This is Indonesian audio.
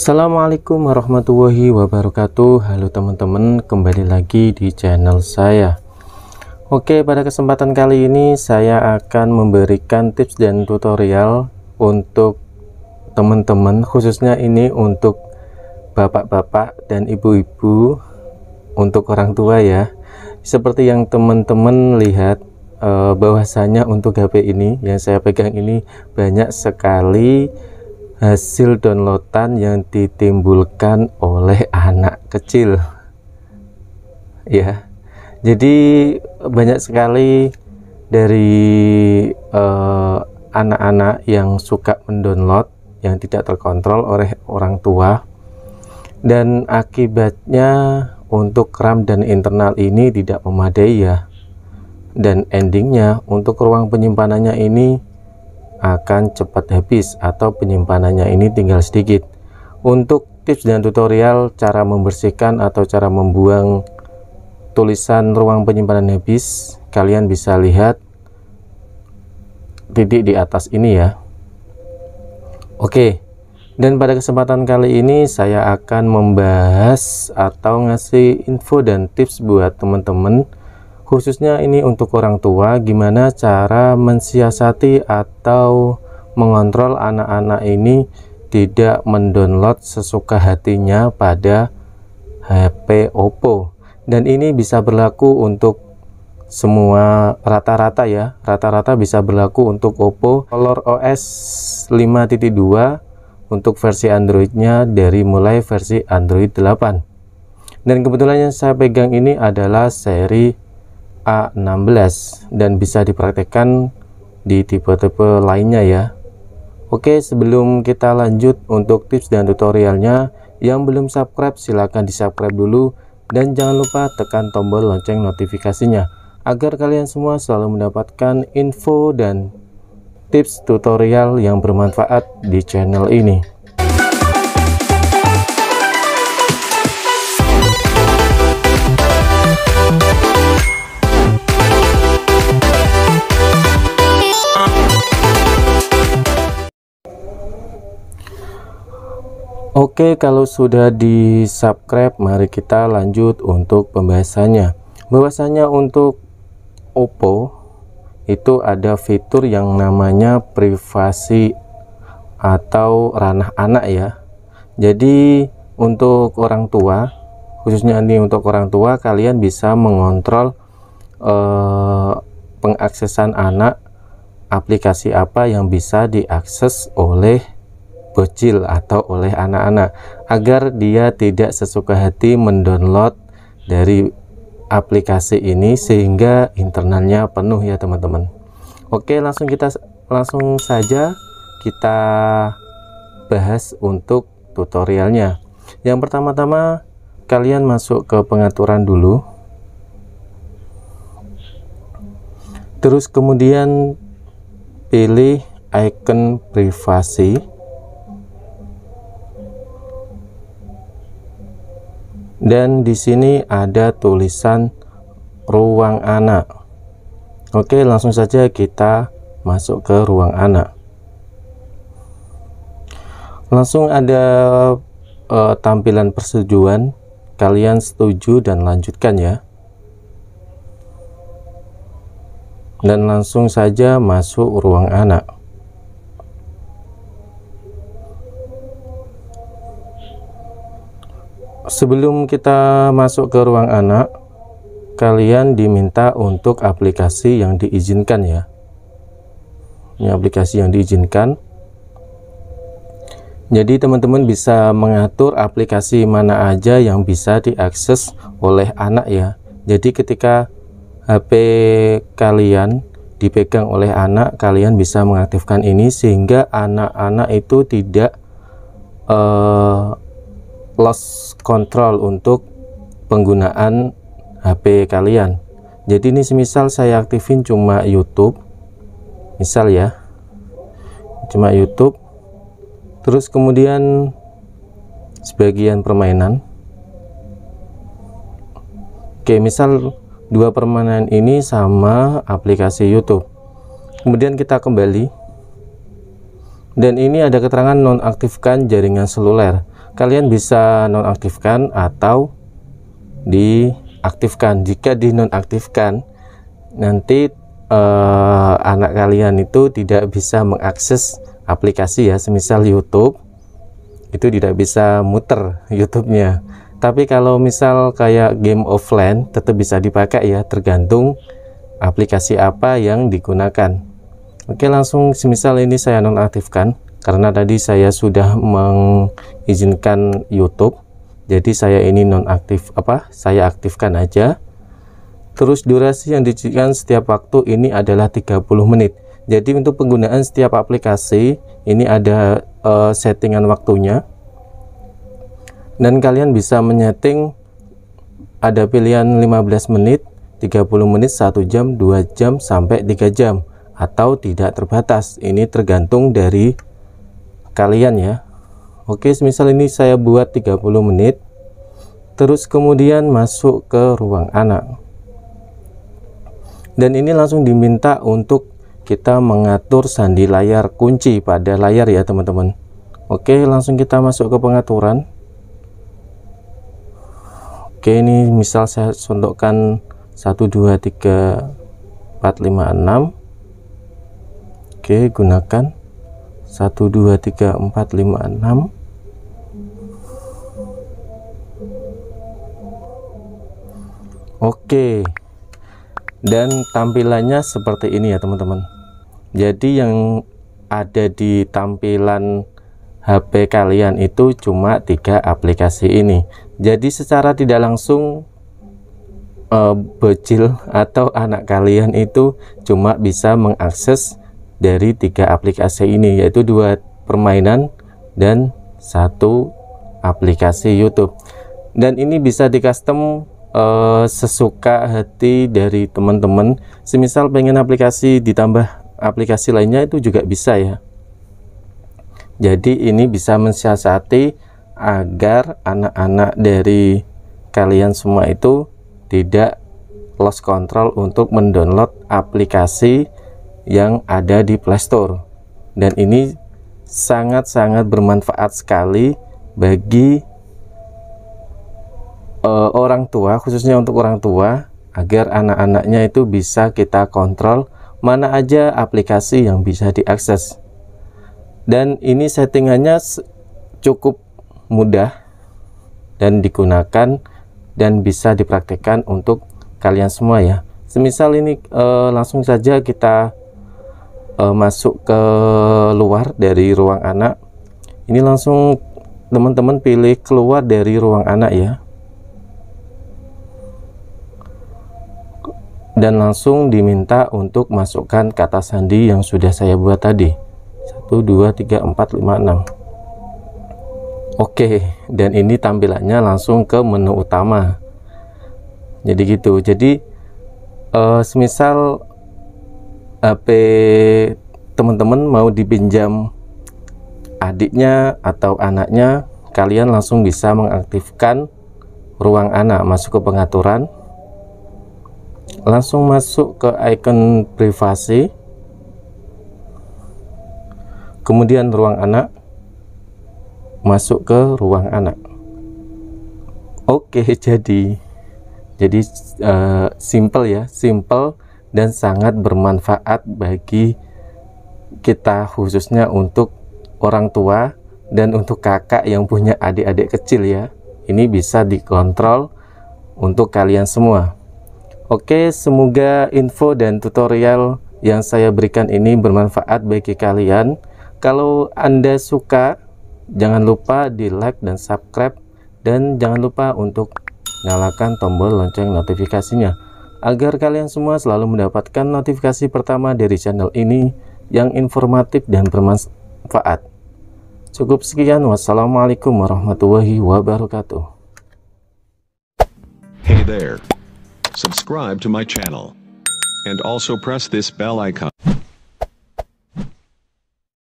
Assalamualaikum warahmatullahi wabarakatuh Halo teman-teman kembali lagi di channel saya Oke pada kesempatan kali ini saya akan memberikan tips dan tutorial untuk teman-teman khususnya ini untuk bapak-bapak dan ibu-ibu untuk orang tua ya seperti yang teman-teman lihat uh, bahwasanya untuk HP ini yang saya pegang ini banyak sekali hasil downloadan yang ditimbulkan oleh anak kecil ya jadi banyak sekali dari eh, anak-anak uh, anak -anak yang suka mendownload yang tidak terkontrol oleh orang tua dan akibatnya untuk RAM dan internal ini tidak memadai ya dan endingnya untuk ruang penyimpanannya ini akan cepat habis atau penyimpanannya ini tinggal sedikit untuk tips dan tutorial cara membersihkan atau cara membuang tulisan ruang penyimpanan habis kalian bisa lihat titik di atas ini ya oke dan pada kesempatan kali ini saya akan membahas atau ngasih info dan tips buat teman-teman khususnya ini untuk orang tua gimana cara mensiasati atau mengontrol anak-anak ini tidak mendownload sesuka hatinya pada HP Oppo dan ini bisa berlaku untuk semua rata-rata ya rata-rata bisa berlaku untuk Oppo Color OS 5.2 untuk versi Androidnya dari mulai versi Android 8 dan kebetulan yang saya pegang ini adalah seri A16 dan bisa dipraktekkan di tipe-tipe lainnya ya. Oke, sebelum kita lanjut untuk tips dan tutorialnya, yang belum subscribe silahkan di subscribe dulu dan jangan lupa tekan tombol lonceng notifikasinya agar kalian semua selalu mendapatkan info dan tips tutorial yang bermanfaat di channel ini. Oke kalau sudah di subscribe mari kita lanjut untuk pembahasannya Pembahasannya untuk Oppo itu ada fitur yang namanya privasi atau ranah anak ya jadi untuk orang tua khususnya ini untuk orang tua kalian bisa mengontrol eh, pengaksesan anak aplikasi apa yang bisa diakses oleh bocil atau oleh anak-anak agar dia tidak sesuka hati mendownload dari aplikasi ini sehingga internalnya penuh ya teman-teman oke langsung kita langsung saja kita bahas untuk tutorialnya yang pertama-tama kalian masuk ke pengaturan dulu terus kemudian pilih icon privasi dan di sini ada tulisan ruang anak. Oke, langsung saja kita masuk ke ruang anak. Langsung ada eh, tampilan persetujuan, kalian setuju dan lanjutkan ya. Dan langsung saja masuk ruang anak. Sebelum kita masuk ke ruang anak, kalian diminta untuk aplikasi yang diizinkan ya. Ini aplikasi yang diizinkan. Jadi teman-teman bisa mengatur aplikasi mana aja yang bisa diakses oleh anak ya. Jadi ketika HP kalian dipegang oleh anak, kalian bisa mengaktifkan ini sehingga anak-anak itu tidak uh, loss control untuk penggunaan HP kalian jadi ini semisal saya aktifin cuma YouTube misal ya cuma YouTube terus kemudian sebagian permainan oke misal dua permainan ini sama aplikasi YouTube kemudian kita kembali dan ini ada keterangan nonaktifkan jaringan seluler kalian bisa nonaktifkan atau diaktifkan jika dinonaktifkan nanti eh, anak kalian itu tidak bisa mengakses aplikasi ya semisal YouTube itu tidak bisa muter YouTube-nya tapi kalau misal kayak game offline tetap bisa dipakai ya tergantung aplikasi apa yang digunakan oke langsung semisal ini saya nonaktifkan karena tadi saya sudah mengizinkan YouTube jadi saya ini nonaktif apa saya aktifkan aja terus durasi yang dijadikan setiap waktu ini adalah 30 menit jadi untuk penggunaan setiap aplikasi ini ada uh, settingan waktunya dan kalian bisa menyeting ada pilihan 15 menit 30 menit 1 jam 2 jam sampai 3 jam atau tidak terbatas ini tergantung dari kalian ya Oke semisal ini saya buat 30 menit terus kemudian masuk ke ruang anak dan ini langsung diminta untuk kita mengatur sandi layar kunci pada layar ya teman-teman Oke langsung kita masuk ke pengaturan Oke ini misal saya contohkan 1 2 3 4 5 6 Oke gunakan 1 2 3 4 5 6 Oke dan tampilannya seperti ini ya teman-teman jadi yang ada di tampilan HP kalian itu cuma tiga aplikasi ini jadi secara tidak langsung uh, bocil atau anak kalian itu cuma bisa mengakses dari tiga aplikasi ini yaitu dua permainan dan satu aplikasi YouTube dan ini bisa di custom uh, eh, sesuka hati dari teman-teman semisal pengen aplikasi ditambah aplikasi lainnya itu juga bisa ya jadi ini bisa mensiasati agar anak-anak dari kalian semua itu tidak lost control untuk mendownload aplikasi yang ada di Playstore dan ini sangat-sangat bermanfaat sekali bagi uh, orang tua khususnya untuk orang tua agar anak-anaknya itu bisa kita kontrol mana aja aplikasi yang bisa diakses dan ini settingannya cukup mudah dan digunakan dan bisa dipraktekkan untuk kalian semua ya semisal ini eh, langsung saja kita uh, masuk ke luar dari ruang anak ini langsung teman-teman pilih keluar dari ruang anak ya dan langsung diminta untuk masukkan kata sandi yang sudah saya buat tadi 1 2 3 4 5 6 oke dan ini tampilannya langsung ke menu utama jadi gitu jadi uh, semisal HP teman-teman mau dipinjam adiknya atau anaknya, kalian langsung bisa mengaktifkan ruang anak masuk ke pengaturan. Langsung masuk ke icon privasi. Kemudian ruang anak masuk ke ruang anak. Oke, jadi jadi uh, simple ya, simple dan sangat bermanfaat bagi kita khususnya untuk orang tua dan untuk kakak yang punya adik-adik kecil ya. Ini bisa dikontrol untuk kalian semua. Oke, semoga info dan tutorial yang saya berikan ini bermanfaat bagi kalian. Kalau Anda suka, jangan lupa di like dan subscribe dan jangan lupa untuk nyalakan tombol lonceng notifikasinya agar kalian semua selalu mendapatkan notifikasi pertama dari channel ini yang informatif dan bermanfaat. Cukup sekian, wassalamualaikum warahmatullahi wabarakatuh. Hey there. Subscribe to my channel. And also press this bell icon.